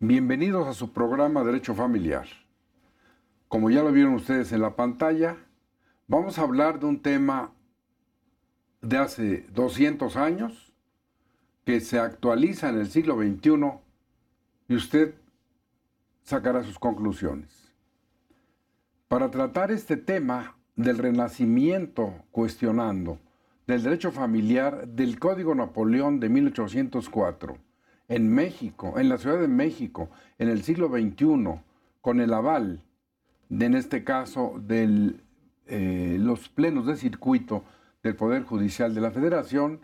Bienvenidos a su programa Derecho Familiar. Como ya lo vieron ustedes en la pantalla, vamos a hablar de un tema de hace 200 años que se actualiza en el siglo XXI y usted sacará sus conclusiones. Para tratar este tema del renacimiento cuestionando, del derecho familiar, del Código Napoleón de 1804, en México, en la Ciudad de México, en el siglo XXI, con el aval, de, en este caso, de eh, los plenos de circuito del Poder Judicial de la Federación,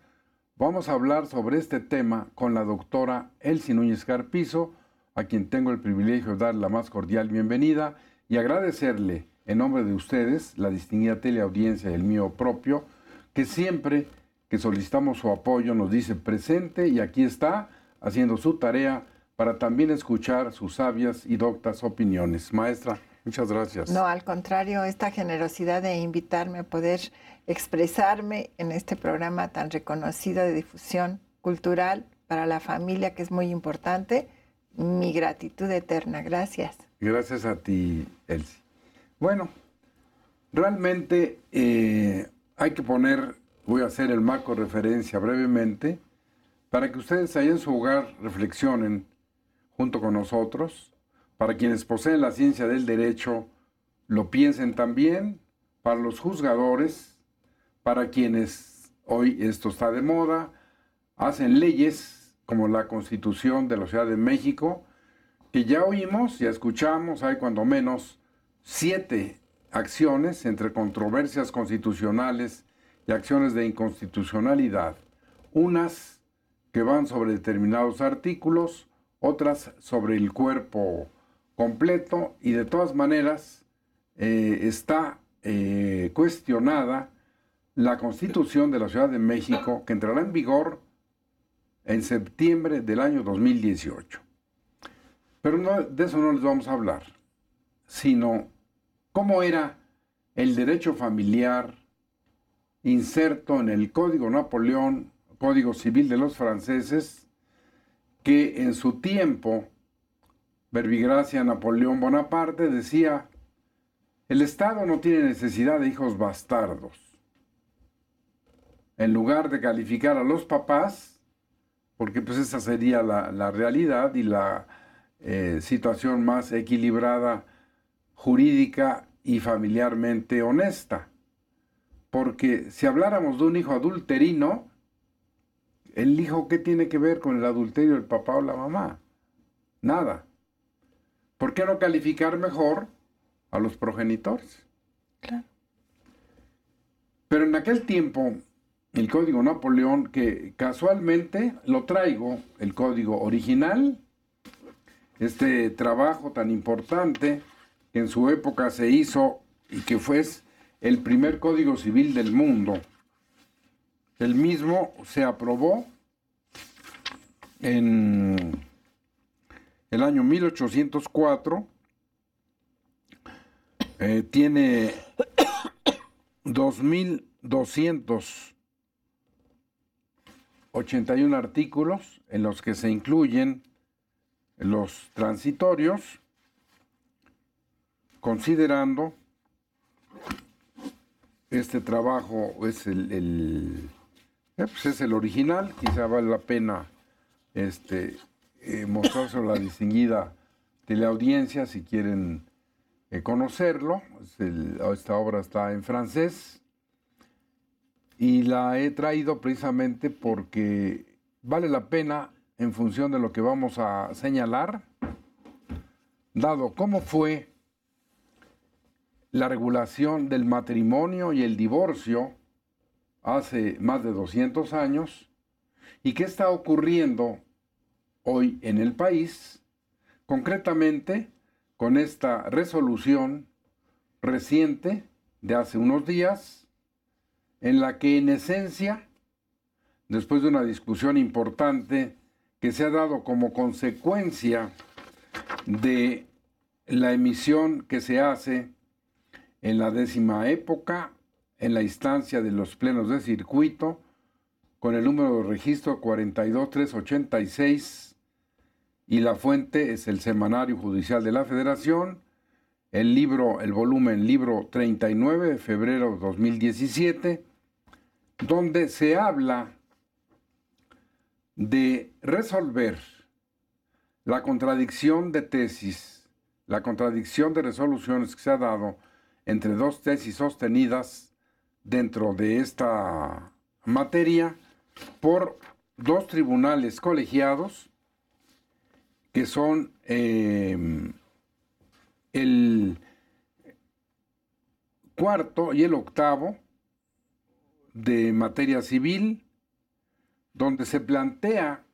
vamos a hablar sobre este tema con la doctora Elsie Núñez Carpizo, a quien tengo el privilegio de dar la más cordial bienvenida y agradecerle en nombre de ustedes, la distinguida teleaudiencia y el mío propio, que siempre que solicitamos su apoyo nos dice presente y aquí está haciendo su tarea para también escuchar sus sabias y doctas opiniones. Maestra, Muchas gracias. No, al contrario, esta generosidad de invitarme a poder expresarme en este programa tan reconocido de difusión cultural para la familia, que es muy importante. Mi gratitud eterna. Gracias. Gracias a ti, Elsie. Bueno, realmente eh, hay que poner, voy a hacer el marco referencia brevemente, para que ustedes ahí en su hogar reflexionen junto con nosotros para quienes poseen la ciencia del derecho, lo piensen también, para los juzgadores, para quienes hoy esto está de moda, hacen leyes como la Constitución de la Ciudad de México, que ya oímos, y escuchamos, hay cuando menos siete acciones entre controversias constitucionales y acciones de inconstitucionalidad, unas que van sobre determinados artículos, otras sobre el cuerpo completo y de todas maneras eh, está eh, cuestionada la constitución de la Ciudad de México que entrará en vigor en septiembre del año 2018. Pero de eso no les vamos a hablar, sino cómo era el derecho familiar inserto en el Código Napoleón, Código Civil de los franceses, que en su tiempo verbigracia Napoleón Bonaparte decía, el Estado no tiene necesidad de hijos bastardos. En lugar de calificar a los papás, porque pues esa sería la, realidad y la eh, situación más equilibrada jurídica y familiarmente honesta. Porque si habláramos de un hijo adulterino, el hijo qué tiene que ver con el adulterio del papá o la mamá? Nada. ¿Por qué no calificar mejor a los progenitores? Claro. Pero en aquel tiempo, el código Napoleón, que casualmente lo traigo, el código original, este trabajo tan importante que en su época se hizo y que fue el primer código civil del mundo. El mismo se aprobó en el año 1804, eh, tiene 2.281 artículos en los que se incluyen los transitorios, considerando este trabajo es el, eh, pues es el original, quizá vale la pena este, eh, mostrárselo a la distinguida teleaudiencia si quieren eh, conocerlo. esta obra está en francés y la he traído precisamente porque vale la pena en función de lo que vamos a señalar, dado cómo fue la regulación del matrimonio y el divorcio hace más de 200 años y qué está ocurriendo hoy en el país, concretamente con esta resolución reciente de hace unos días, en la que en esencia, después de una discusión importante que se ha dado como consecuencia de la emisión que se hace en la décima época, en la instancia de los plenos de circuito, con el número de registro 42386, y la fuente es el Semanario Judicial de la Federación, el libro, el volumen libro 39 de febrero 2017, donde se habla de resolver la contradicción de tesis, la contradicción de resoluciones que se ha dado entre dos tesis sostenidas dentro de esta materia por dos tribunales colegiados que son em, el cuarto y el octavo de materia civil, donde se plantea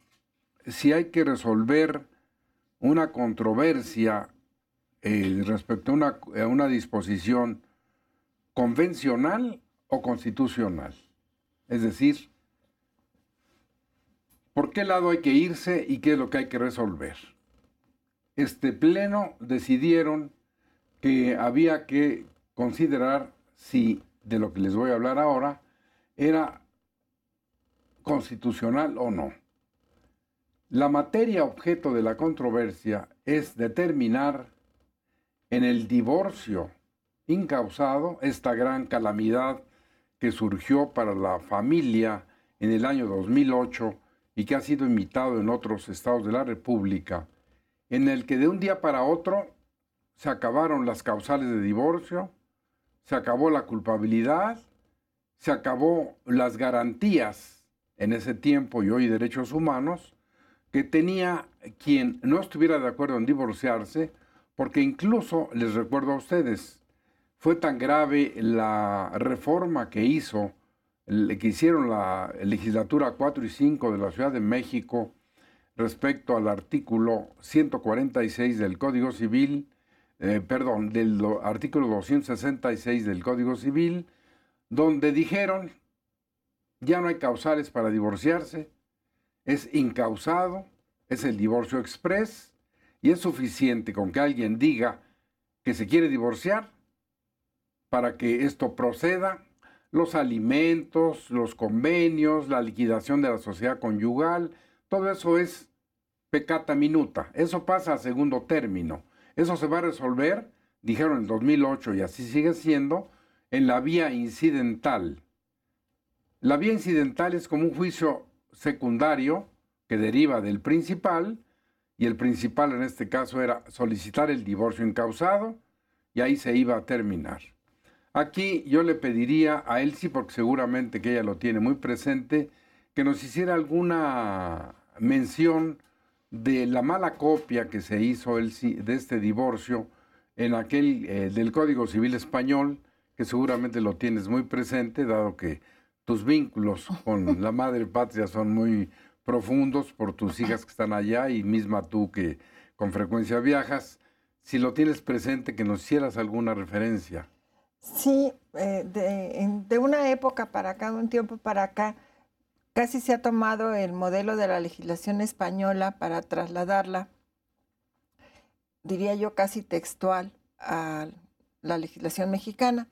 si hay que resolver una controversia eh, respecto a una, a una disposición convencional o constitucional. Es decir, por qué lado hay que irse y qué es lo que hay que resolver. Este pleno decidieron que había que considerar si de lo que les voy a hablar ahora era constitucional o no. La materia objeto de la controversia es determinar en el divorcio incausado esta gran calamidad que surgió para la familia en el año 2008 y que ha sido imitado en otros estados de la República, en el que de un día para otro se acabaron las causales de divorcio, se acabó la culpabilidad, se acabó las garantías en ese tiempo y hoy derechos humanos que tenía quien no estuviera de acuerdo en divorciarse, porque incluso les recuerdo a ustedes, fue tan grave la reforma que hizo que hicieron la legislatura 4 y 5 de la Ciudad de México respecto al artículo 146 del Código Civil, eh, perdón, del artículo 266 del Código Civil, donde dijeron, ya no hay causales para divorciarse, es incausado, es el divorcio express, y es suficiente con que alguien diga que se quiere divorciar para que esto proceda los alimentos, los convenios, la liquidación de la sociedad conyugal, todo eso es pecata minuta. Eso pasa a segundo término. Eso se va a resolver, dijeron en 2008 y así sigue siendo, en la vía incidental. La vía incidental es como un juicio secundario que deriva del principal, y el principal en este caso era solicitar el divorcio encausado, y ahí se iba a terminar. Aquí yo le pediría a Elsie, porque seguramente que ella lo tiene muy presente, que nos hiciera alguna mención de la mala copia que se hizo Elsie de este divorcio en aquel eh, del Código Civil Español, que seguramente lo tienes muy presente, dado que tus vínculos con la madre patria son muy profundos por tus hijas que están allá y misma tú que con frecuencia viajas. Si lo tienes presente, que nos hicieras alguna referencia. Sí, eh, de, una época para acá, de un tiempo para acá, casi se ha tomado el modelo de la legislación española para trasladarla, diría yo casi textual, a la legislación mexicana.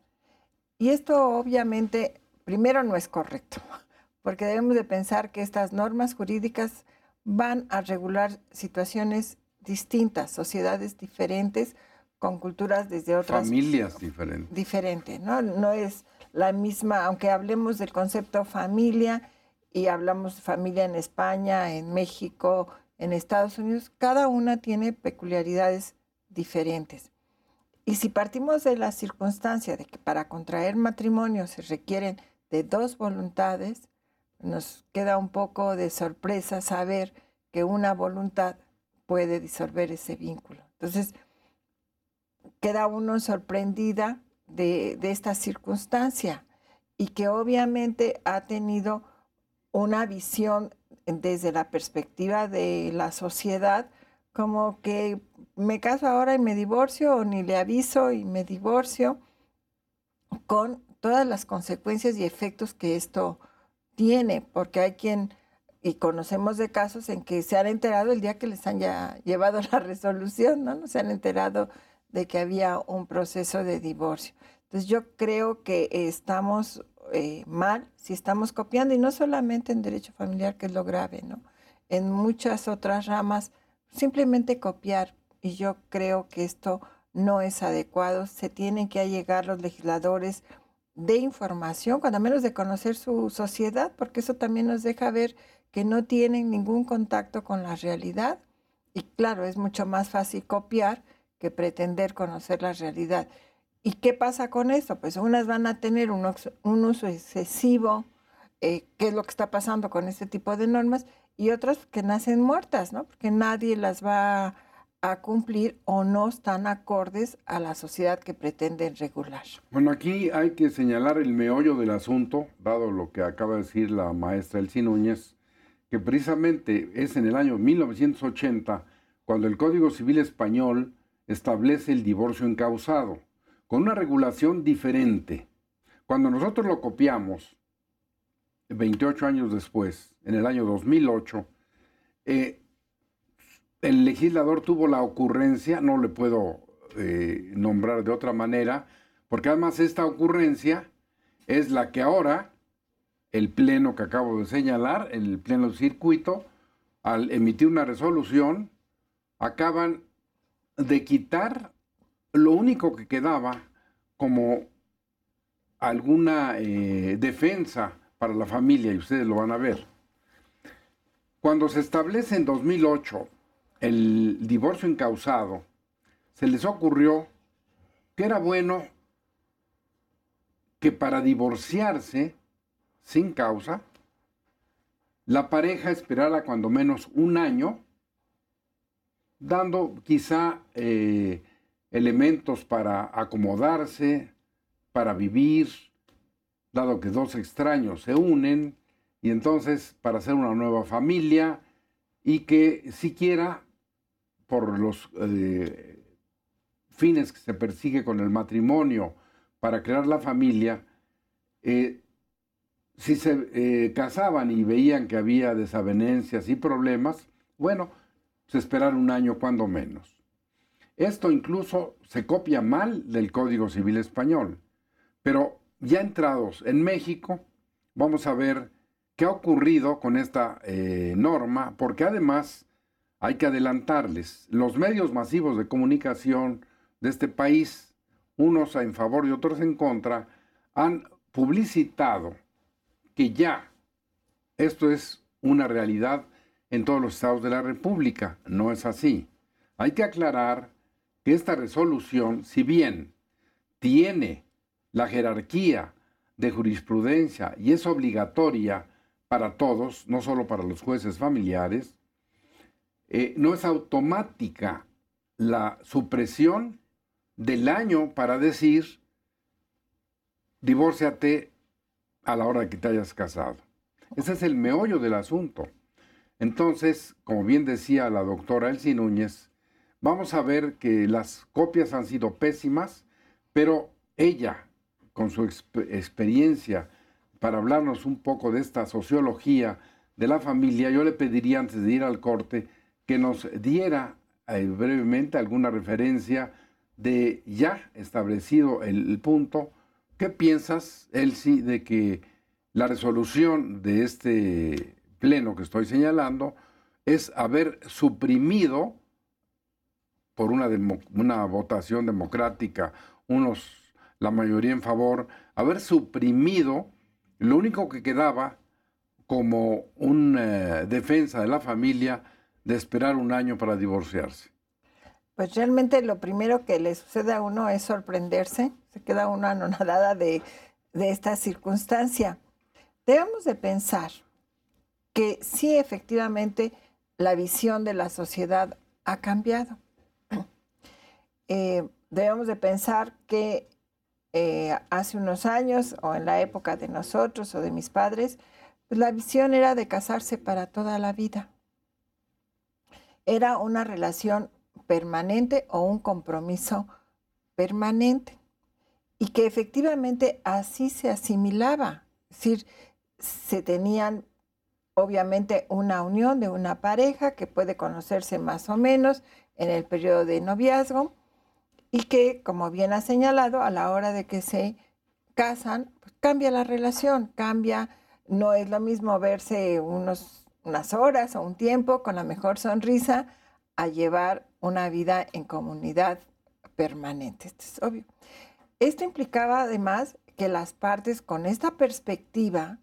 Y esto obviamente, primero, no es correcto, porque debemos de pensar que estas normas jurídicas van a regular situaciones distintas, sociedades diferentes, con culturas desde otras familias diferentes. Diferente, ¿no? No es la misma, aunque hablemos del concepto familia y hablamos de familia en España, en México, en Estados Unidos, cada una tiene peculiaridades diferentes. Y si partimos de la circunstancia de que para contraer matrimonio se requieren de dos voluntades, nos queda un poco de sorpresa saber que una voluntad puede disolver ese vínculo. Entonces, queda uno sorprendida de, esta circunstancia y que obviamente ha tenido una visión desde la perspectiva de la sociedad, como que me caso ahora y me divorcio, o ni le aviso y me divorcio, con todas las consecuencias y efectos que esto tiene, porque hay quien, y conocemos de casos en que se han enterado el día que les han ya llevado la resolución, ¿no? No se han enterado de que había un proceso de divorcio. Entonces yo creo que estamos eh, mal si estamos copiando, y no solamente en derecho familiar, que es lo grave, ¿no? En muchas otras ramas, simplemente copiar. Y yo creo que esto no es adecuado. Se tienen que allegar los legisladores de información, cuando menos de conocer su sociedad, porque eso también nos deja ver que no tienen ningún contacto con la realidad. Y claro, es mucho más fácil copiar que pretender conocer la realidad. ¿Y qué pasa con eso? Pues unas van a tener un, uso excesivo, eh, qué es lo que está pasando con este tipo de normas, y otras que nacen muertas, ¿no? Porque nadie las va a cumplir o no están acordes a la sociedad que pretenden regular. Bueno, aquí hay que señalar el meollo del asunto, dado lo que acaba de decir la maestra Elsie Núñez, que precisamente es en el año 1980 cuando el Código Civil Español establece el divorcio encausado, con una regulación diferente. Cuando nosotros lo copiamos, 28 años después, en el año 2008, eh, el legislador tuvo la ocurrencia, no le puedo eh, nombrar de otra manera, porque además esta ocurrencia es la que ahora el pleno que acabo de señalar, el pleno circuito, al emitir una resolución, acaban de quitar lo único que quedaba como alguna eh, defensa para la familia, y ustedes lo van a ver. Cuando se establece en 2008 el divorcio encausado se les ocurrió que era bueno que para divorciarse sin causa, la pareja esperara cuando menos un año dando quizá eh, elementos para acomodarse, para vivir, dado que dos extraños se unen, y entonces para hacer una nueva familia, y que siquiera por los eh, fines que se persigue con el matrimonio para crear la familia, eh, si se casaban y veían que había desavenencias y problemas, bueno, esperar un año cuando menos. Esto incluso se copia mal del Código Civil Español. Pero ya entrados en México, vamos a ver qué ha ocurrido con esta eh, norma, porque además hay que adelantarles, los medios masivos de comunicación de este país, unos en favor y otros en contra, han publicitado que ya esto es una realidad en todos los estados de la República. No es así. Hay que aclarar que esta resolución, si bien tiene la jerarquía de jurisprudencia y es obligatoria para todos, no solo para los jueces familiares, eh, no es automática la supresión del año para decir, divórciate a la hora que te hayas casado. Ese es el meollo del asunto. Entonces, como bien decía la doctora Elsie Núñez, vamos a ver que las copias han sido pésimas, pero ella, con su experiencia, para hablarnos un poco de esta sociología de la familia, yo le pediría antes de ir al corte que nos diera eh, brevemente alguna referencia de ya establecido el, el punto. ¿Qué piensas, Elsie, de que la resolución de este pleno que estoy señalando es haber suprimido por una, una votación democrática, unos, la mayoría en favor, haber suprimido lo único que quedaba como una eh, defensa de la familia de esperar un año para divorciarse. Pues realmente lo primero que le sucede a uno es sorprenderse, se queda uno anonadada de, de esta circunstancia. Debemos de pensar que sí efectivamente la visión de la sociedad ha cambiado. Eh, debemos de pensar que eh, hace unos años o en la época de nosotros o de mis padres, pues, la visión era de casarse para toda la vida. Era una relación permanente o un compromiso permanente y que efectivamente así se asimilaba, es decir, se tenían obviamente una unión de una pareja que puede conocerse más o menos en el periodo de noviazgo y que, como bien ha señalado, a la hora de que se casan, pues, cambia la relación, cambia, no es lo mismo verse unos, unas horas o un tiempo con la mejor sonrisa a llevar una vida en comunidad permanente, esto es obvio. Esto implicaba además que las partes con esta perspectiva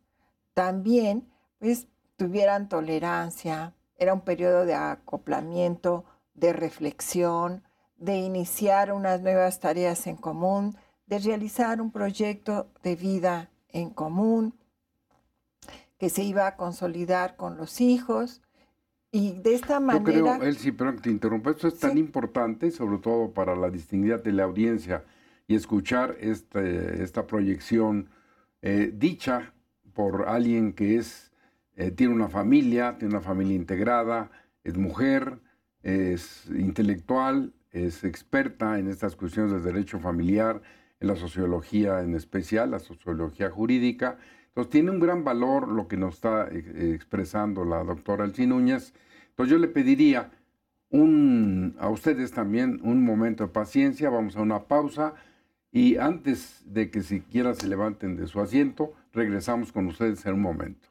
también pues tuvieran tolerancia, era un periodo de acoplamiento, de reflexión, de iniciar unas nuevas tareas en común, de realizar un proyecto de vida en común que se iba a consolidar con los hijos. Y de esta manera... Yo creo, Elsie, pero te interrumpo, esto es tan importante, sobre todo para la distinguidad de la audiencia, y escuchar este, esta proyección eh, dicha por alguien que es eh, tiene una familia, tiene una familia integrada, es mujer, es intelectual, es experta en estas cuestiones del derecho familiar, en la sociología en especial, la sociología jurídica. Entonces tiene un gran valor lo que nos está eh, expresando la doctora Elsie Núñez. Entonces yo le pediría un, a ustedes también un momento de paciencia, vamos a una pausa y antes de que siquiera se levanten de su asiento, regresamos con ustedes en un momento.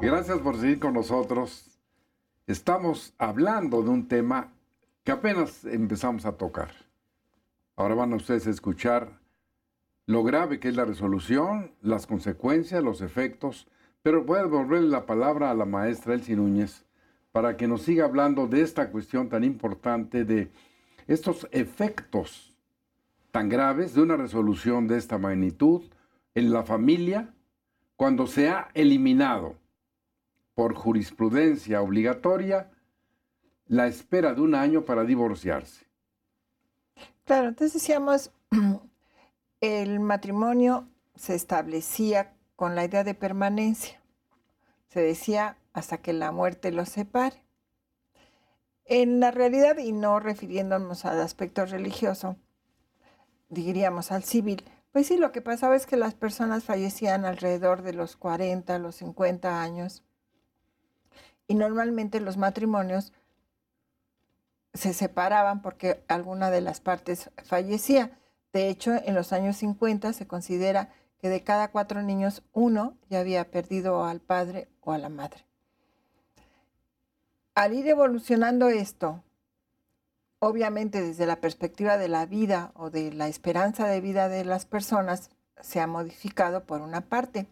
Gracias por seguir con nosotros. Estamos hablando de un tema que apenas empezamos a tocar. Ahora van a ustedes a escuchar lo grave que es la resolución, las consecuencias, los efectos, pero voy a devolverle la palabra a la maestra Elsie Núñez para que nos siga hablando de esta cuestión tan importante de estos efectos tan graves de una resolución de esta magnitud en la familia cuando se ha eliminado por jurisprudencia obligatoria la espera de un año para divorciarse. Claro, entonces decíamos, el matrimonio se establecía con la idea de permanencia. Se decía hasta que la muerte los separe. En la realidad, y no refiriéndonos al aspecto religioso, diríamos al civil, pues sí, lo que pasaba es que las personas fallecían alrededor de los 40, los 50 años y normalmente los matrimonios se separaban porque alguna de las partes fallecía. De hecho, en los años 50 se considera que de cada cuatro niños uno ya había perdido al padre o a la madre. Al ir evolucionando esto, obviamente desde la perspectiva de la vida o de la esperanza de vida de las personas, se ha modificado por una parte.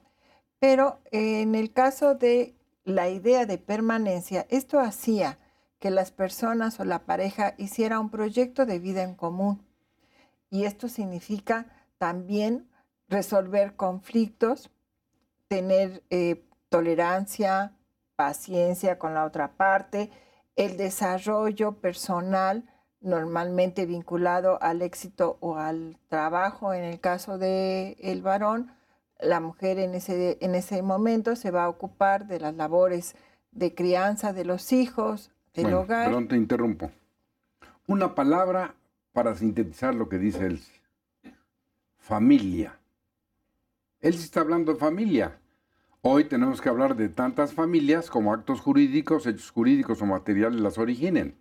Pero en el caso de la idea de permanencia, esto hacía que las personas o la pareja hiciera un proyecto de vida en común. Y esto significa también resolver conflictos, tener eh, tolerancia, paciencia con la otra parte, el desarrollo personal normalmente vinculado al éxito o al trabajo en el caso del el varón la mujer en ese, en ese momento se va a ocupar de las labores de crianza de los hijos, del hogar. Perdón, te interrumpo. Una palabra para sintetizar lo que dice Elsie. Familia. Elsie está hablando de familia. Hoy tenemos que hablar de tantas familias como actos jurídicos, hechos jurídicos o materiales las originen.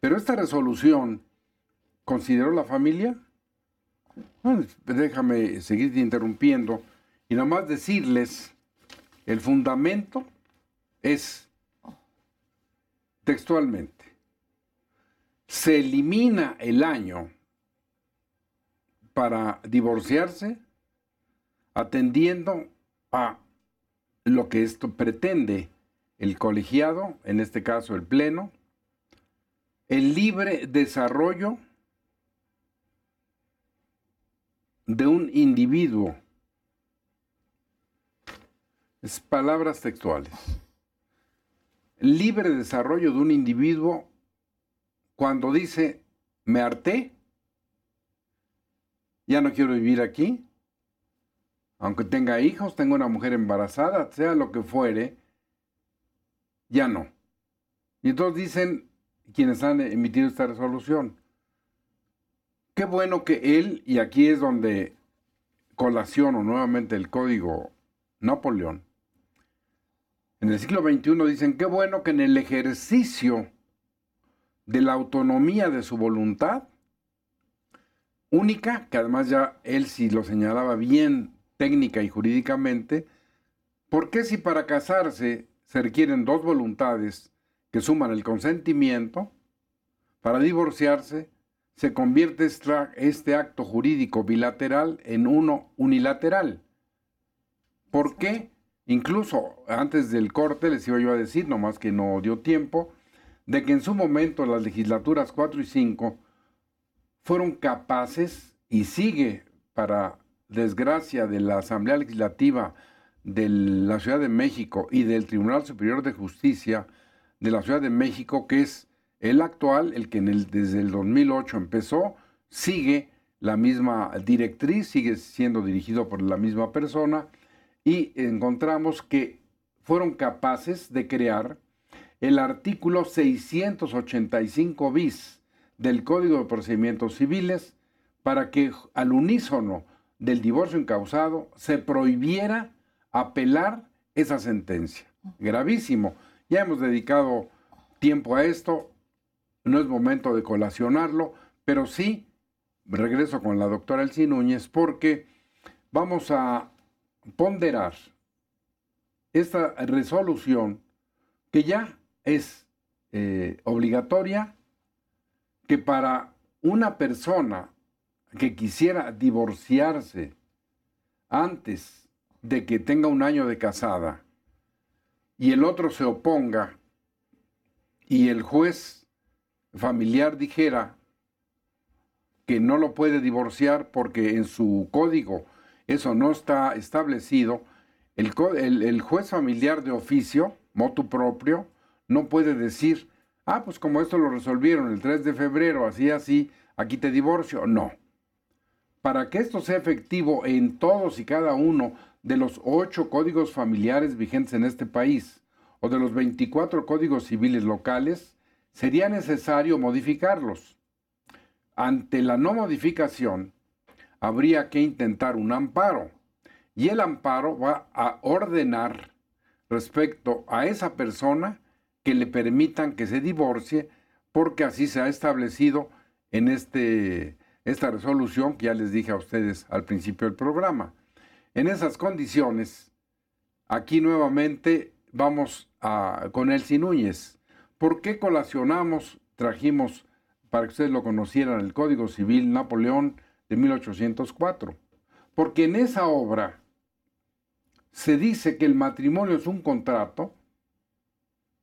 Pero esta resolución, ¿consideró la familia? déjame seguir interrumpiendo y nomás decirles, el fundamento es textualmente, se elimina el año para divorciarse atendiendo a lo que esto pretende el colegiado, en este caso el pleno, el libre desarrollo de un individuo. Es palabras textuales. Libre desarrollo de un individuo cuando dice, me harté, ya no quiero vivir aquí, aunque tenga hijos, tenga una mujer embarazada, sea lo que fuere, ya no. Y entonces dicen quienes han emitido esta resolución, Qué bueno que él, y aquí es donde colaciono nuevamente el código Napoleón, en el siglo XXI dicen, qué bueno que en el ejercicio de la autonomía de su voluntad, única, que además ya él sí lo señalaba bien técnica y jurídicamente, porque si para casarse se requieren dos voluntades que suman el consentimiento, para divorciarse se convierte este acto jurídico bilateral en uno unilateral. ¿Por qué? Incluso antes del corte les iba yo a decir, nomás que no dio tiempo, de que en su momento las legislaturas 4 y 5 fueron capaces y sigue para desgracia de la Asamblea Legislativa de la Ciudad de México y del Tribunal Superior de Justicia de la Ciudad de México, que es el actual, el que en el, desde el 2008 empezó, sigue la misma directriz, sigue siendo dirigido por la misma persona y encontramos que fueron capaces de crear el artículo 685 bis del Código de Procedimientos Civiles para que al unísono del divorcio incausado se prohibiera apelar esa sentencia. Gravísimo. Ya hemos dedicado tiempo a esto no es momento de colacionarlo, pero sí regreso con la doctora Elsie Núñez porque vamos a ponderar esta resolución que ya es eh, obligatoria, que para una persona que quisiera divorciarse antes de que tenga un año de casada y el otro se oponga y el juez familiar dijera que no lo puede divorciar porque en su código eso no está establecido, el, juez familiar de oficio, motu propio, no puede decir, ah, pues como esto lo resolvieron el 3 de febrero, así, así, aquí te divorcio. No. Para que esto sea efectivo en todos y cada uno de los ocho códigos familiares vigentes en este país, o de los 24 códigos civiles locales, sería necesario modificarlos. Ante la no modificación, habría que intentar un amparo y el amparo va a ordenar respecto a esa persona que le permitan que se divorcie porque así se ha establecido en este, esta resolución que ya les dije a ustedes al principio del programa. En esas condiciones, aquí nuevamente vamos a, con Elsie Núñez. ¿Por qué colacionamos, trajimos, para que ustedes lo conocieran, el Código Civil Napoleón de 1804? Porque en esa obra se dice que el matrimonio es un contrato.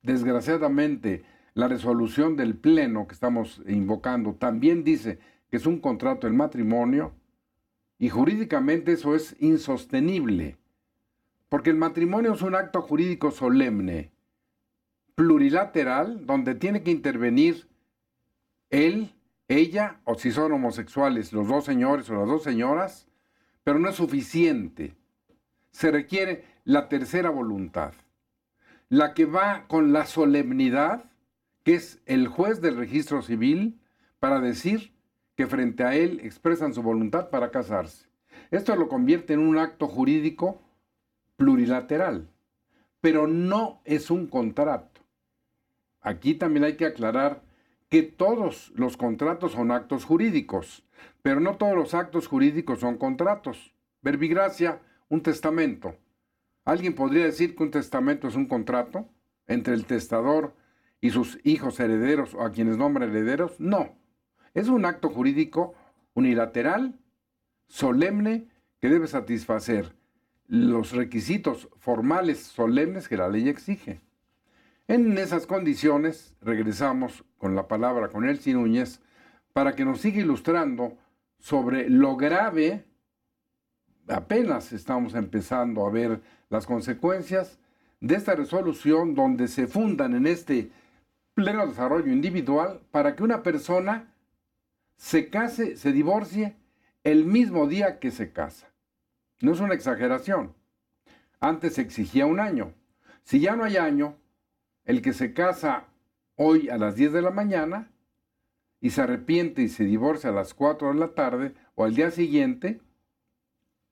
Desgraciadamente, la resolución del Pleno que estamos invocando también dice que es un contrato el matrimonio y jurídicamente eso es insostenible, porque el matrimonio es un acto jurídico solemne plurilateral donde tiene que intervenir él, ella, o si son homosexuales, los dos señores o las dos señoras, pero no es suficiente. Se requiere la tercera voluntad, la que va con la solemnidad, que es el juez del registro civil, para decir que frente a él expresan su voluntad para casarse. Esto lo convierte en un acto jurídico plurilateral, pero no es un contrato Aquí también hay que aclarar que todos los contratos son actos jurídicos, pero no todos los actos jurídicos son contratos. Verbigracia, un testamento. ¿Alguien podría decir que un testamento es un contrato entre el testador y sus hijos herederos o a quienes nombra herederos? No. Es un acto jurídico unilateral, solemne, que debe satisfacer los requisitos formales solemnes que la ley exige. En esas condiciones regresamos con la palabra con Elsie Núñez para que nos siga ilustrando sobre lo grave, apenas estamos empezando a ver las consecuencias de esta resolución donde se fundan en este pleno desarrollo individual para que una persona se case, se divorcie el mismo día que se casa. No es una exageración. Antes se exigía un año. Si ya no hay año, el que se casa hoy a las 10 de la mañana y se arrepiente y se divorcia a las 4 de la tarde o al día siguiente,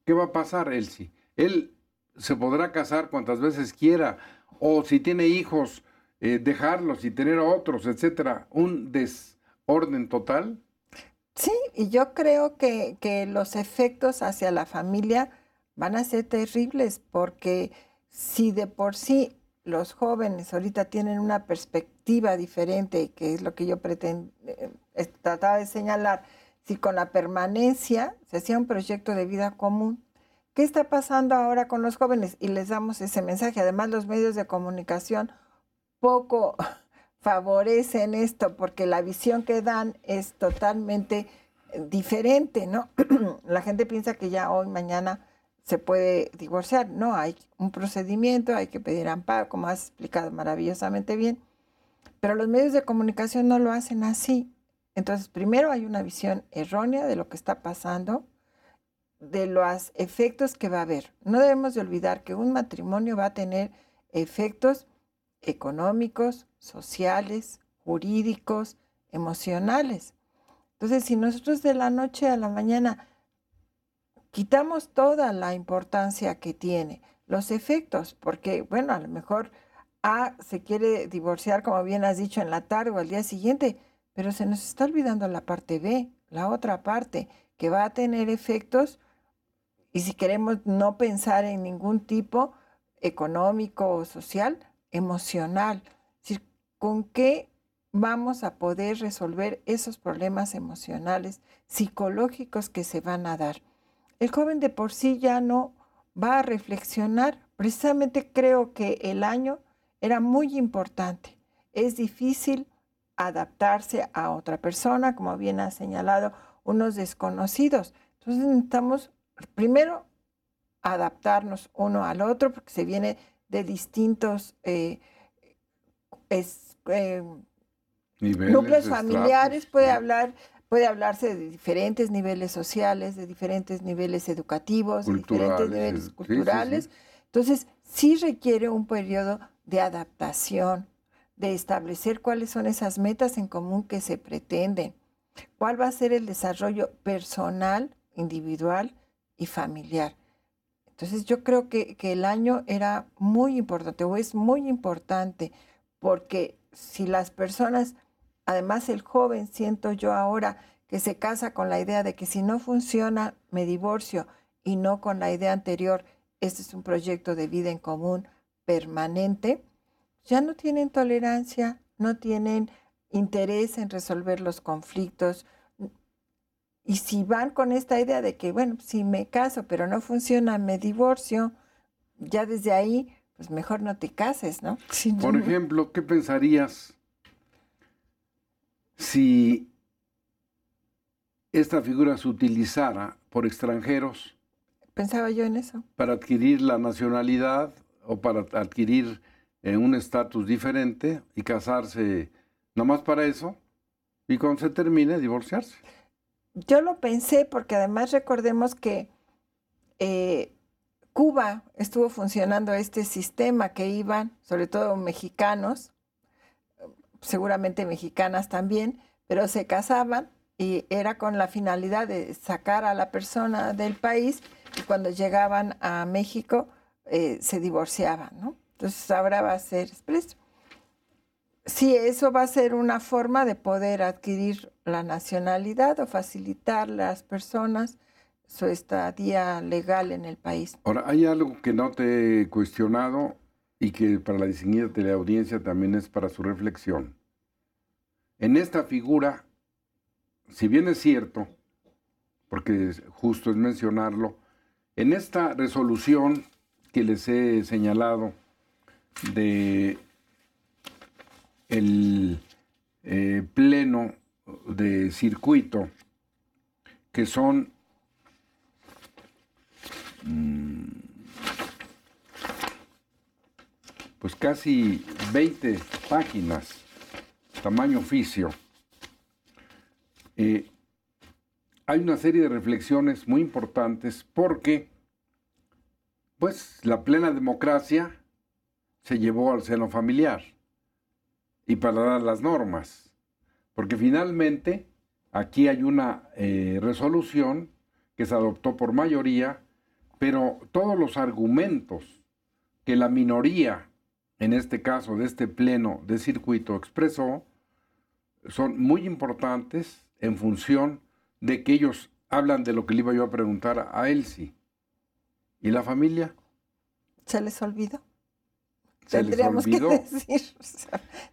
¿qué va a pasar, si Él se podrá casar cuantas veces quiera o si tiene hijos, eh, dejarlos y tener otros, etcétera. Un desorden total. Sí, y yo creo que, que, los efectos hacia la familia van a ser terribles porque si de por sí los jóvenes ahorita tienen una perspectiva diferente, que es lo que yo eh, trataba de señalar, si con la permanencia se hacía un proyecto de vida común. ¿Qué está pasando ahora con los jóvenes? Y les damos ese mensaje. Además, los medios de comunicación poco favorecen esto porque la visión que dan es totalmente eh, diferente, ¿no? la gente piensa que ya hoy, mañana se puede divorciar. No, hay un procedimiento, hay que pedir amparo, como has explicado maravillosamente bien. Pero los medios de comunicación no lo hacen así. Entonces, primero hay una visión errónea de lo que está pasando, de los efectos que va a haber. No debemos de olvidar que un matrimonio va a tener efectos económicos, sociales, jurídicos, emocionales. Entonces, si nosotros de la noche a la mañana quitamos toda la importancia que tiene, los efectos, porque bueno, a lo mejor A ah, se quiere divorciar, como bien has dicho, en la tarde o al día siguiente, pero se nos está olvidando la parte B, la otra parte, que va a tener efectos, y si queremos no pensar en ningún tipo económico o social, emocional. Es decir, ¿con qué vamos a poder resolver esos problemas emocionales, psicológicos que se van a dar? el joven de por sí ya no va a reflexionar. Precisamente creo que el año era muy importante. Es difícil adaptarse a otra persona, como bien ha señalado, unos desconocidos. Entonces necesitamos primero adaptarnos uno al otro porque se viene de distintos eh, eh, núcleos familiares, puede hablar Puede hablarse de diferentes niveles sociales, de diferentes niveles educativos, de diferentes niveles culturales. Entonces, sí requiere un periodo de adaptación, de establecer cuáles son esas metas en común que se pretenden, cuál va a ser el desarrollo personal, individual y familiar. Entonces yo creo que, que, el año era muy importante o es muy importante porque si las personas Además, el joven, siento yo ahora, que se casa con la idea de que si no funciona, me divorcio y no con la idea anterior, este es un proyecto de vida en común permanente, ya no tienen tolerancia, no tienen interés en resolver los conflictos. Y si van con esta idea de que, bueno, si me caso pero no funciona, me divorcio, ya desde ahí, pues mejor no te cases, ¿no? Por ejemplo, ¿qué pensarías si esta figura se utilizara por extranjeros. Pensaba yo en eso. Para adquirir la nacionalidad o para adquirir eh, un estatus diferente y casarse nomás para eso y cuando se termine divorciarse. Yo lo pensé porque además recordemos que eh, Cuba estuvo funcionando este sistema que iban, sobre todo mexicanos, seguramente mexicanas también, pero se casaban y era con la finalidad de sacar a la persona del país y cuando llegaban a México eh, se divorciaban, ¿no? Entonces ahora va a ser expreso. Sí, eso va a ser una forma de poder adquirir la nacionalidad o facilitar a las personas su estadía legal en el país. Ahora, hay algo que no te he cuestionado y que para la la teleaudiencia también es para su reflexión. En esta figura, si bien es cierto, porque justo es mencionarlo, en esta resolución que les he señalado de el eh, pleno de circuito, que son mm, pues casi 20 páginas, tamaño oficio. Eh, hay una serie de reflexiones muy importantes porque, pues, la plena democracia se llevó al seno familiar y para dar las normas, porque finalmente aquí hay una eh, resolución que se adoptó por mayoría, pero todos los argumentos que la minoría en este caso de este pleno de circuito expreso, son muy importantes en función de que ellos hablan de lo que le iba yo a preguntar a Elsie. ¿Y la familia? ¿Se les olvidó? Tendríamos que decir.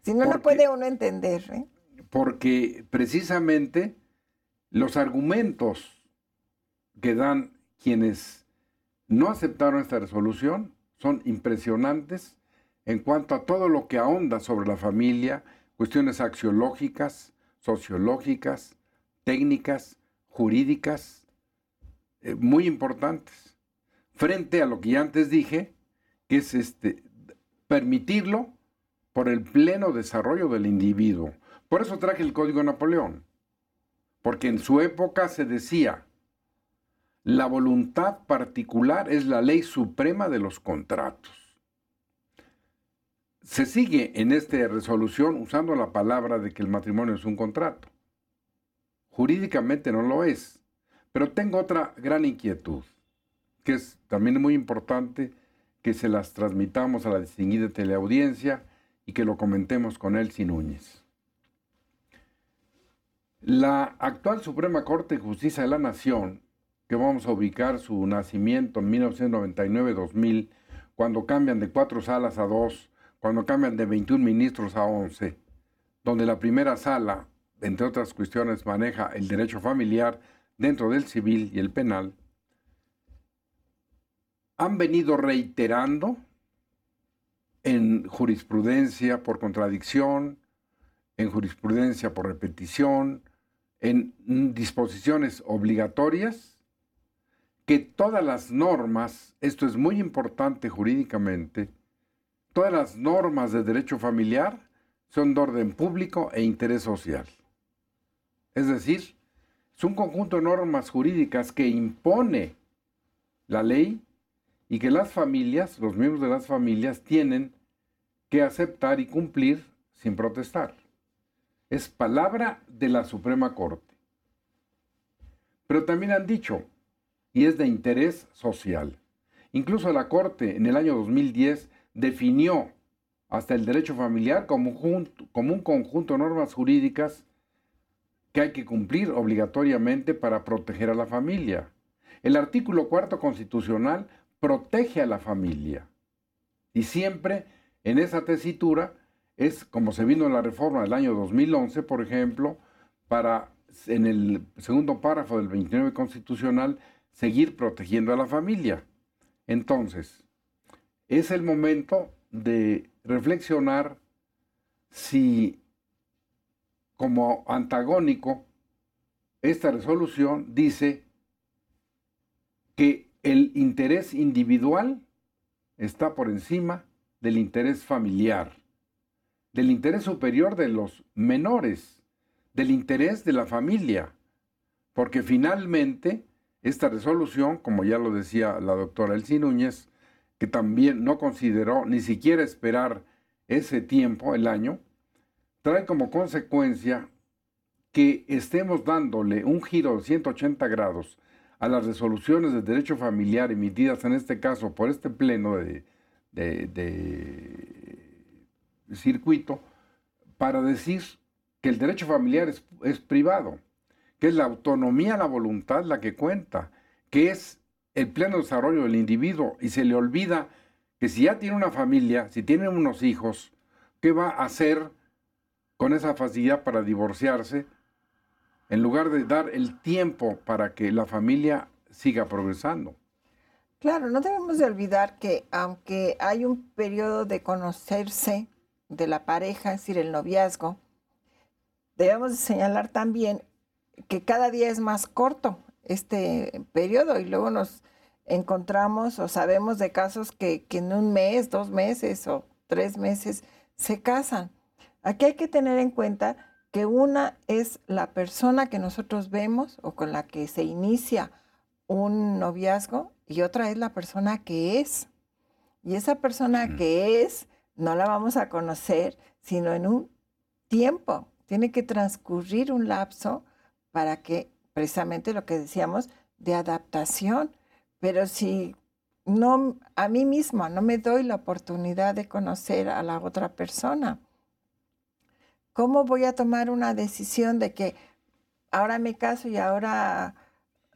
si no, no puede uno entender. ¿eh? Porque precisamente los argumentos que dan quienes no aceptaron esta resolución son impresionantes en cuanto a todo lo que ahonda sobre la familia, cuestiones axiológicas, sociológicas, técnicas, jurídicas, eh, muy importantes, frente a lo que ya antes dije, que es este, permitirlo por el pleno desarrollo del individuo. Por eso traje el Código Napoleón, porque en su época se decía, la voluntad particular es la ley suprema de los contratos se sigue en esta resolución usando la palabra de que el matrimonio es un contrato. Jurídicamente no lo es. Pero tengo otra gran inquietud, que es también muy importante que se las transmitamos a la distinguida teleaudiencia y que lo comentemos con sin Núñez. La actual Suprema Corte de Justicia de la Nación, que vamos a ubicar su nacimiento en 1999-2000, cuando cambian de cuatro salas a dos cuando cambian de 21 ministros a 11, donde la primera sala, entre otras cuestiones, maneja el derecho familiar dentro del civil y el penal, han venido reiterando en jurisprudencia por contradicción, en jurisprudencia por repetición, en disposiciones obligatorias, que todas las normas, esto es muy importante jurídicamente, todas las normas de derecho familiar son de orden público e interés social. Es decir, es un conjunto de normas jurídicas que impone la ley y que las familias, los miembros de las familias, tienen que aceptar y cumplir sin protestar. Es palabra de la Suprema Corte. Pero también han dicho, y es de interés social. Incluso la Corte en el año 2010 definió hasta el derecho familiar como un, conjunto de normas jurídicas que hay que cumplir obligatoriamente para proteger a la familia. El artículo cuarto constitucional protege a la familia. Y siempre en esa tesitura es como se vino en la reforma del año 2011, por ejemplo, para en el segundo párrafo del 29 constitucional seguir protegiendo a la familia. Entonces, es el momento de reflexionar si como antagónico esta resolución dice que el interés individual está por encima del interés familiar, del interés superior de los menores, del interés de la familia, porque finalmente esta resolución, como ya lo decía la doctora Elsie Núñez, que también no consideró ni siquiera esperar ese tiempo, el año, trae como consecuencia que estemos dándole un giro de 180 grados a las resoluciones de derecho familiar emitidas en este caso por este pleno de, circuito para decir que el derecho familiar es privado, que es la autonomía, la voluntad la que cuenta, que es el pleno desarrollo del individuo y se le olvida que si ya tiene una familia, si tiene unos hijos, ¿qué va a hacer con esa facilidad para divorciarse? En lugar de dar el tiempo para que la familia siga progresando. Claro, no debemos de olvidar que aunque hay un periodo de conocerse de la pareja, es decir, el noviazgo, debemos señalar también que cada día es más corto este periodo y luego nos encontramos o sabemos de casos que, en un mes, dos meses o tres meses se casan. Aquí hay que tener en cuenta que una es la persona que nosotros vemos o con la que se inicia un noviazgo y otra es la persona que es. Y esa persona que es no la vamos a conocer sino en un tiempo. Tiene que transcurrir un lapso para que precisamente lo que decíamos, de adaptación. Pero si no, a mí misma no me doy la oportunidad de conocer a la otra persona, ¿cómo voy a tomar una decisión de que ahora me caso y ahora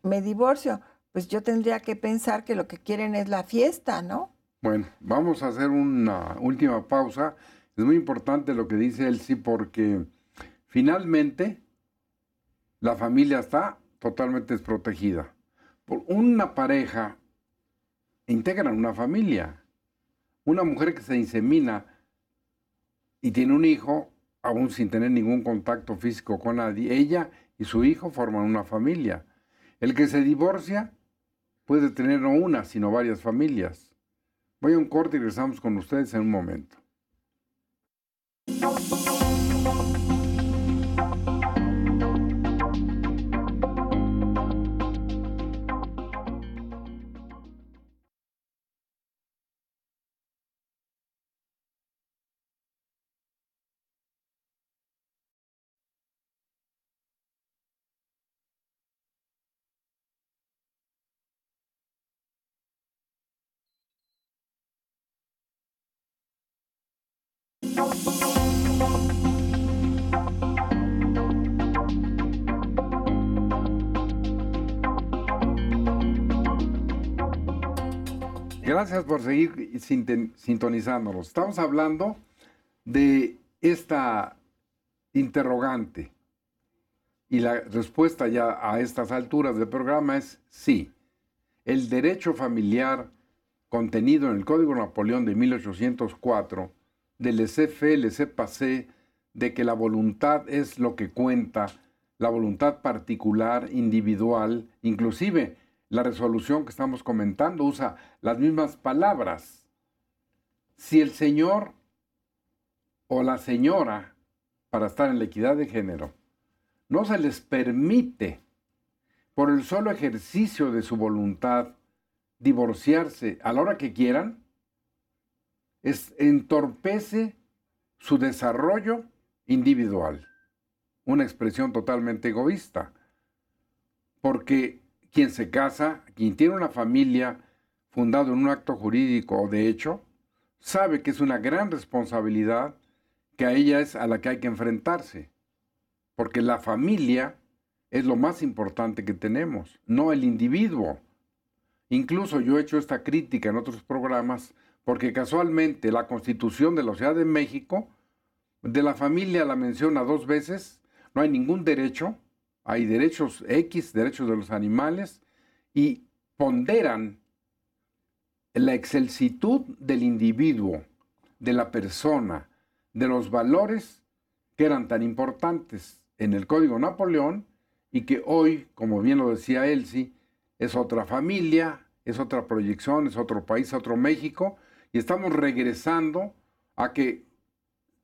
me divorcio? Pues yo tendría que pensar que lo que quieren es la fiesta, ¿no? Bueno, vamos a hacer una última pausa. Es muy importante lo que dice él, sí, porque finalmente la familia está totalmente desprotegida. Por una pareja integran una familia. Una mujer que se insemina y tiene un hijo, aún sin tener ningún contacto físico con nadie, ella y su hijo forman una familia. El que se divorcia puede tener no una, sino varias familias. Voy a un corte y regresamos con ustedes en un momento. Gracias por seguir sintonizándonos. Estamos hablando de esta interrogante y la respuesta ya a estas alturas del programa es sí. El derecho familiar contenido en el Código Napoleón de 1804 del ECFE, del CPC de que la voluntad es lo que cuenta, la voluntad particular, individual, inclusive la resolución que estamos comentando usa las mismas palabras. Si el señor o la señora, para estar en la equidad de género, no se les permite, por el solo ejercicio de su voluntad, divorciarse a la hora que quieran, es, entorpece su desarrollo individual. Una expresión totalmente egoísta, porque quien se casa, quien tiene una familia fundada en un acto jurídico o de hecho, sabe que es una gran responsabilidad que a ella es a la que hay que enfrentarse. Porque la familia es lo más importante que tenemos, no el individuo. Incluso yo he hecho esta crítica en otros programas porque casualmente la constitución de la Ciudad de México de la familia la menciona dos veces, no hay ningún derecho, hay derechos X, derechos de los animales, y ponderan la excelsitud del individuo, de la persona, de los valores que eran tan importantes en el Código Napoleón y que hoy, como bien lo decía Elsie, es otra familia, es otra proyección, es otro país, otro México, y estamos regresando a que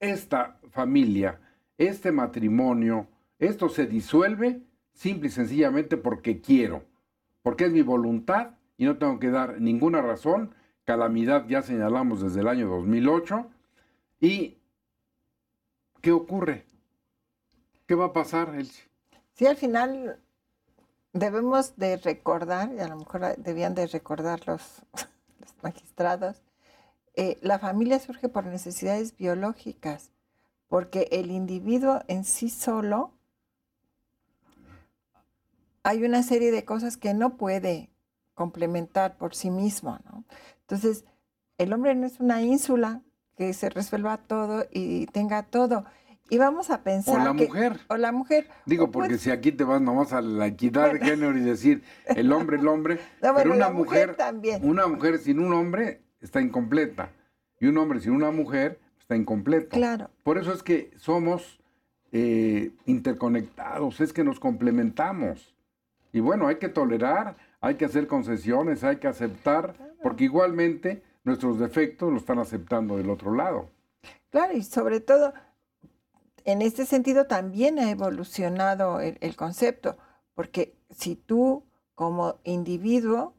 esta familia, este matrimonio, esto se disuelve simple y sencillamente porque quiero, porque es mi voluntad y no tengo que dar ninguna razón. Calamidad ya señalamos desde el año 2008. ¿Y qué ocurre? ¿Qué va a pasar, Elsie? Sí, al final debemos de recordar, y a lo mejor debían de recordar los, magistrados, eh, la familia surge por necesidades biológicas, porque el individuo en sí solo hay una serie de cosas que no puede complementar por sí mismo, ¿no? Entonces, el hombre no es una ínsula que se resuelva todo y tenga todo. Y vamos a pensar. O la mujer. O la mujer. Digo, porque si aquí te vas nomás a la equidad de género y decir el hombre, el hombre. pero una mujer, también. Una mujer sin un hombre está incompleta. Y un hombre sin una mujer está incompleto. Claro. Por eso es que somos eh, interconectados, es que nos complementamos. Y bueno, hay que tolerar, hay que hacer concesiones, hay que aceptar, porque igualmente nuestros defectos los están aceptando del otro lado. Claro, y sobre todo, en este sentido también ha evolucionado el, concepto, porque si tú como individuo,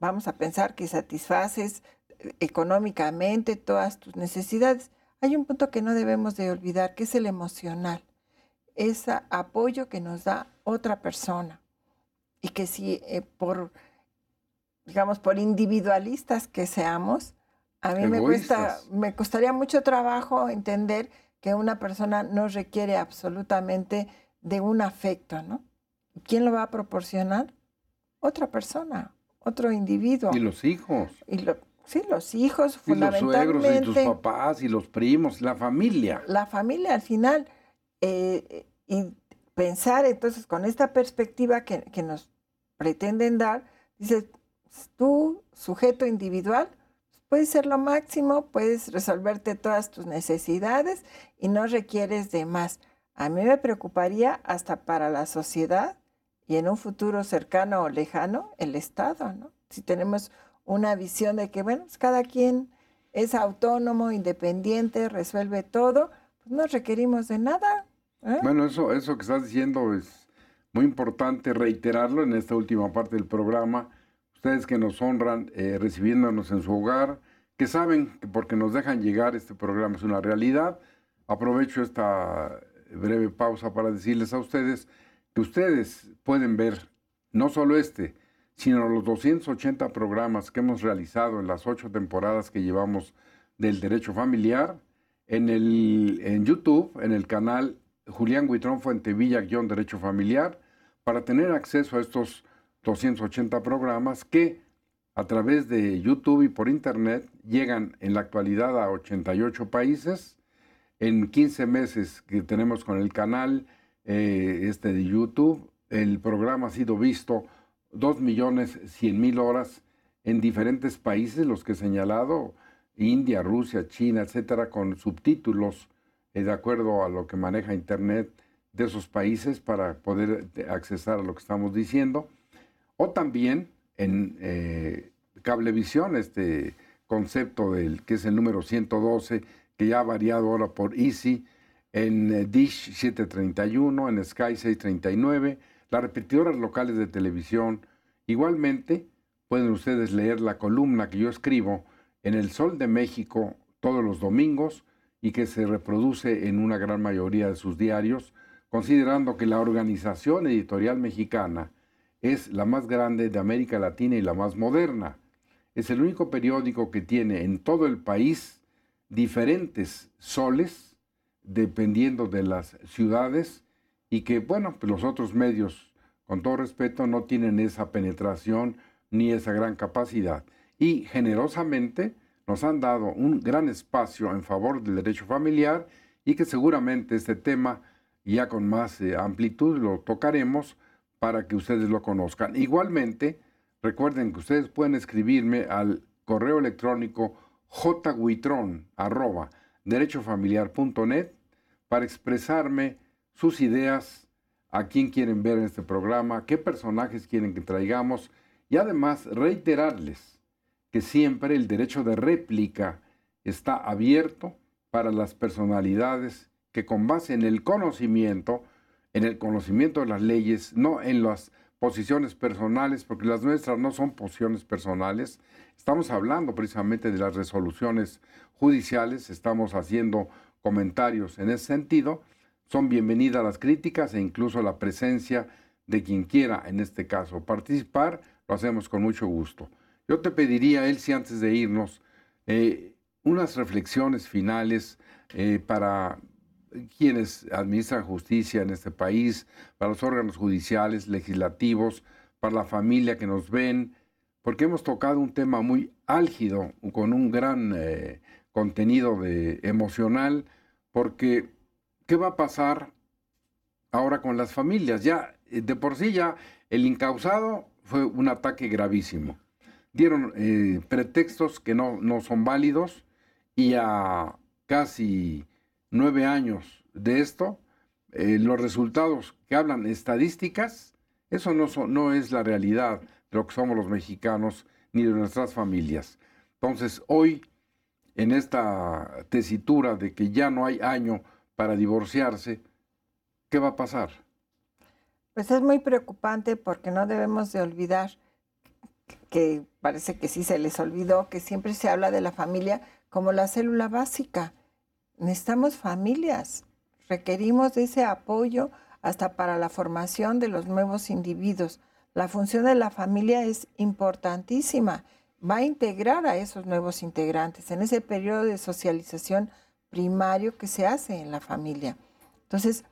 vamos a pensar que satisfaces eh, económicamente todas tus necesidades, hay un punto que no debemos de olvidar, que es el emocional, ese apoyo que nos da otra persona y que si eh, por, digamos, por individualistas que seamos, a mí me, cuesta, me costaría mucho trabajo entender que una persona no requiere absolutamente de un afecto, ¿no? ¿Quién lo va a proporcionar? Otra persona, otro individuo. Y los hijos. sí, los hijos, y Los suegros, y tus papás, y los primos, la familia. La familia, al final. Eh, y pensar entonces con esta perspectiva que nos pretenden dar, dice, tú, sujeto individual, puedes ser lo máximo, puedes resolverte todas tus necesidades y no requieres de más. A mí me preocuparía hasta para la sociedad y en un futuro cercano o lejano, el Estado, ¿no? Si tenemos una visión de que, bueno, pues, cada quien es autónomo, independiente, resuelve todo, pues no requerimos de nada. ¿eh? Bueno, eso, eso que estás diciendo es muy importante reiterarlo en esta última parte del programa. Ustedes que nos honran eh, recibiéndonos en su hogar, que saben que porque nos dejan llegar este programa es una realidad. Aprovecho esta breve pausa para decirles a ustedes que ustedes pueden ver no solo este, sino los 280 programas que hemos realizado en las ocho temporadas que llevamos del derecho familiar en, el, en YouTube, en el canal Julián Guitrón Fuentevilla-Derecho Familiar para tener acceso a estos 280 programas que a través de YouTube y por Internet llegan en la actualidad a 88 países. En 15 meses que tenemos con el canal eh, este de YouTube, el programa ha sido visto 2.100.000 horas en diferentes países, los que he señalado, India, Rusia, China, etcétera, con subtítulos eh, de acuerdo a lo que maneja Internet de esos países para poder eh, accesar a lo que estamos diciendo. O también en eh, Cablevisión, este concepto del que es el número 112, que ya ha variado ahora por Easy, en eh, Dish 731, en Sky 639, las repetidoras locales de televisión. Igualmente, pueden ustedes leer la columna que yo escribo en El Sol de México todos los domingos y que se reproduce en una gran mayoría de sus diarios considerando que la organización editorial mexicana es la más grande de América Latina y la más moderna. Es el único periódico que tiene en todo el país diferentes soles, dependiendo de las ciudades, y que, bueno, pues los otros medios, con todo respeto, no tienen esa penetración ni esa gran capacidad. Y generosamente nos han dado un gran espacio en favor del derecho familiar y que seguramente este tema y ya con más eh, amplitud lo tocaremos para que ustedes lo conozcan. Igualmente, recuerden que ustedes pueden escribirme al correo electrónico jguitron para expresarme sus ideas, a quién quieren ver en este programa, qué personajes quieren que traigamos y además reiterarles que siempre el derecho de réplica está abierto para las personalidades que con base en el conocimiento, en el conocimiento de las leyes, no en las posiciones personales, porque las nuestras no son posiciones personales. Estamos hablando precisamente de las resoluciones judiciales, estamos haciendo comentarios en ese sentido. Son bienvenidas las críticas e incluso la presencia de quien quiera, en este caso, participar. Lo hacemos con mucho gusto. Yo te pediría, Elsie, antes de irnos, eh, unas reflexiones finales eh, para quienes administran justicia en este país, para los órganos judiciales, legislativos, para la familia que nos ven, porque hemos tocado un tema muy álgido, con un gran eh, contenido de, emocional, porque ¿qué va a pasar ahora con las familias? Ya, eh, de por sí ya, el incausado fue un ataque gravísimo. Dieron eh, pretextos que no, no son válidos y a casi nueve años de esto, eh, los resultados que hablan estadísticas, eso no, no es la realidad de lo que somos los mexicanos ni de nuestras familias. Entonces, hoy, en esta tesitura de que ya no hay año para divorciarse, ¿qué va a pasar? Pues es muy preocupante porque no debemos de olvidar que parece que sí se les olvidó que siempre se habla de la familia como la célula básica necesitamos familias, requerimos ese apoyo hasta para la formación de los nuevos individuos. La función de la familia es importantísima, va a integrar a esos nuevos integrantes en ese periodo de socialización primario que se hace en la familia. Entonces,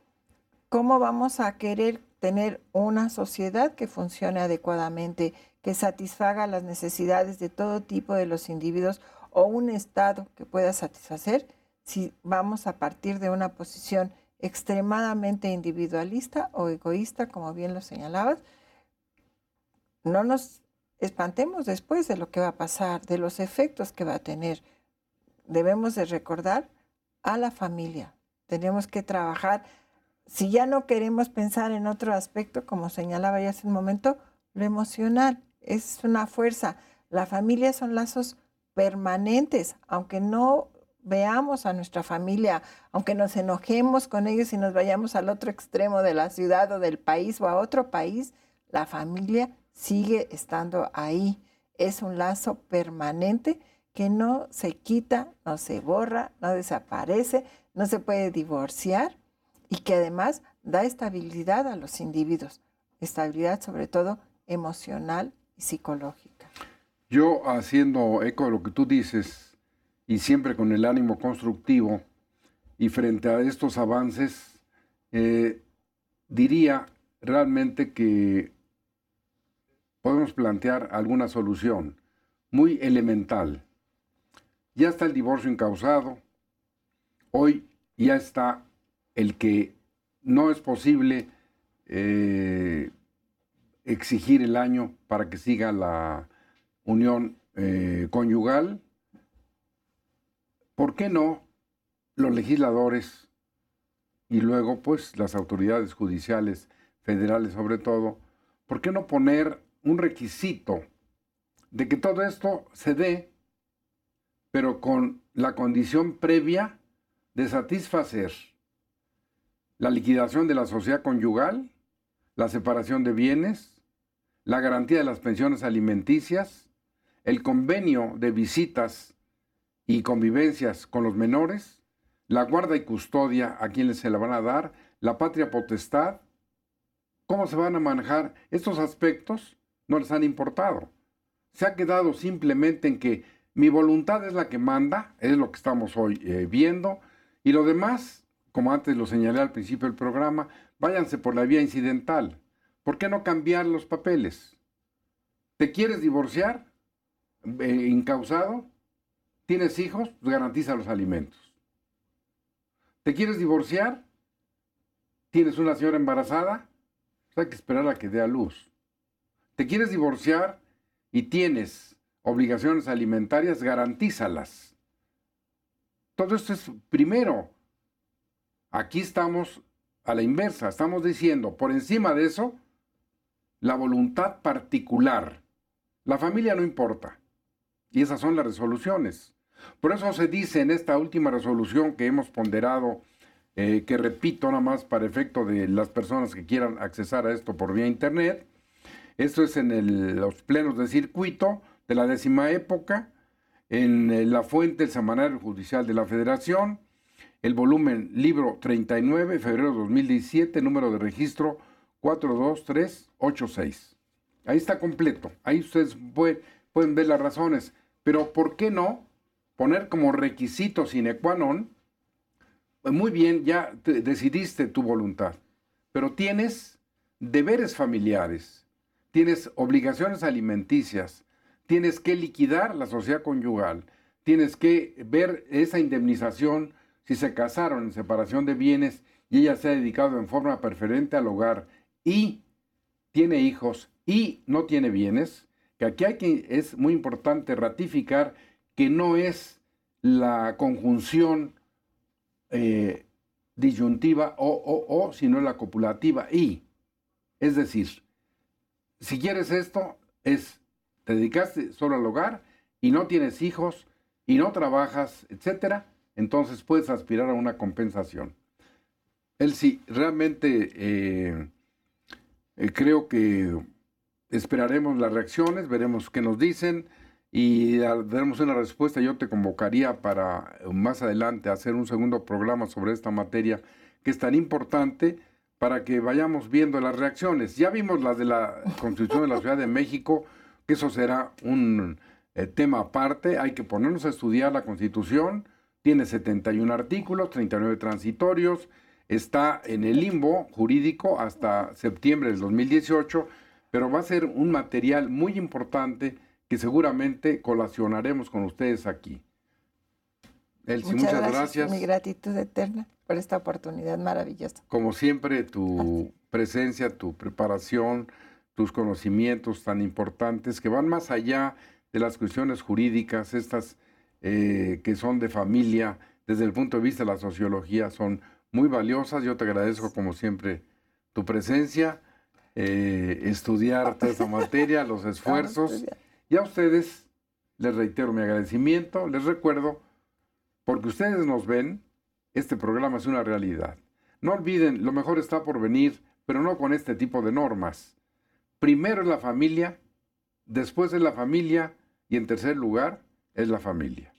¿cómo vamos a querer tener una sociedad que funcione adecuadamente, que satisfaga las necesidades de todo tipo de los individuos o un Estado que pueda satisfacer si vamos a partir de una posición extremadamente individualista o egoísta, como bien lo señalabas, no nos espantemos después de lo que va a pasar, de los efectos que va a tener. Debemos de recordar a la familia. Tenemos que trabajar. Si ya no queremos pensar en otro aspecto, como señalaba ya hace un momento, lo emocional es una fuerza. La familia son lazos permanentes, aunque no veamos a nuestra familia, aunque nos enojemos con ellos y nos vayamos al otro extremo de la ciudad o del país o a otro país, la familia sigue estando ahí. Es un lazo permanente que no se quita, no se borra, no desaparece, no se puede divorciar y que además da estabilidad a los individuos, estabilidad sobre todo emocional y psicológica. Yo haciendo eco de lo que tú dices, y siempre con el ánimo constructivo. Y frente a estos avances, eh, diría realmente que podemos plantear alguna solución muy elemental. Ya está el divorcio incausado, hoy ya está el que no es posible eh, exigir el año para que siga la unión eh, conyugal ¿por qué no los legisladores y luego pues las autoridades judiciales federales sobre todo, por qué no poner un requisito de que todo esto se dé, pero con la condición previa de satisfacer la liquidación de la sociedad conyugal, la separación de bienes, la garantía de las pensiones alimenticias, el convenio de visitas y convivencias con los menores, la guarda y custodia a quienes se la van a dar, la patria potestad, cómo se van a manejar estos aspectos, no les han importado. Se ha quedado simplemente en que mi voluntad es la que manda, es lo que estamos hoy eh, viendo, y lo demás, como antes lo señalé al principio del programa, váyanse por la vía incidental. ¿Por qué no cambiar los papeles? ¿Te quieres divorciar? ¿Incausado? Eh, ¿Tienes hijos? Pues garantiza los alimentos. ¿Te quieres divorciar? ¿Tienes una señora embarazada? Pues hay que esperar a que dé a luz. ¿Te quieres divorciar y tienes obligaciones alimentarias? Garantízalas. Todo esto es primero. Aquí estamos a la inversa. Estamos diciendo, por encima de eso, la voluntad particular. La familia no importa. Y esas son las resoluciones. Por eso se dice en esta última resolución que hemos ponderado, eh, que repito nada más para efecto de las personas que quieran accesar a esto por vía internet, esto es en los plenos de circuito de la décima época, en eh, la fuente, del semanario judicial de la Federación, el volumen libro 39, febrero 2017, número de registro 42386. Ahí está completo, ahí ustedes pueden ver las razones, pero ¿por qué no poner como requisito sine qua non, muy bien, ya decidiste tu voluntad, pero tienes deberes familiares, tienes obligaciones alimenticias, tienes que liquidar la sociedad conyugal, tienes que ver esa indemnización si se casaron en separación de bienes y ella se ha dedicado en forma preferente al hogar y tiene hijos y no tiene bienes, que aquí hay que, es muy importante ratificar que no es la conjunción eh, disyuntiva o, o, o, sino la copulativa y. Es decir, si quieres esto, es te dedicaste solo al hogar y no tienes hijos y no trabajas, etcétera, entonces puedes aspirar a una compensación. Él sí, realmente eh, eh, creo que esperaremos las reacciones, veremos qué nos dicen y daremos una respuesta. Yo te convocaría para eh, más adelante hacer un segundo programa sobre esta materia que es tan importante para que vayamos viendo las reacciones. Ya vimos las de la Constitución de la Ciudad de México, que eso será un eh, tema aparte. Hay que ponernos a estudiar la Constitución. Tiene 71 artículos, 39 transitorios. Está en el limbo jurídico hasta septiembre del 2018, pero va a ser un material muy importante que seguramente colacionaremos con ustedes aquí. muchas, gracias. Mi gratitud eterna por esta oportunidad maravillosa. Como siempre, tu presencia, tu preparación, tus conocimientos tan importantes que van más allá de las cuestiones jurídicas, estas eh, que son de familia, desde el punto de vista de la sociología, son muy valiosas. Yo te agradezco, como siempre, tu presencia, eh, estudiar toda esta materia, los esfuerzos. Y a ustedes les reitero mi agradecimiento, les recuerdo, porque ustedes nos ven, este programa es una realidad. No olviden, lo mejor está por venir, pero no con este tipo de normas. Primero es la familia, después es la familia y en tercer lugar es la familia.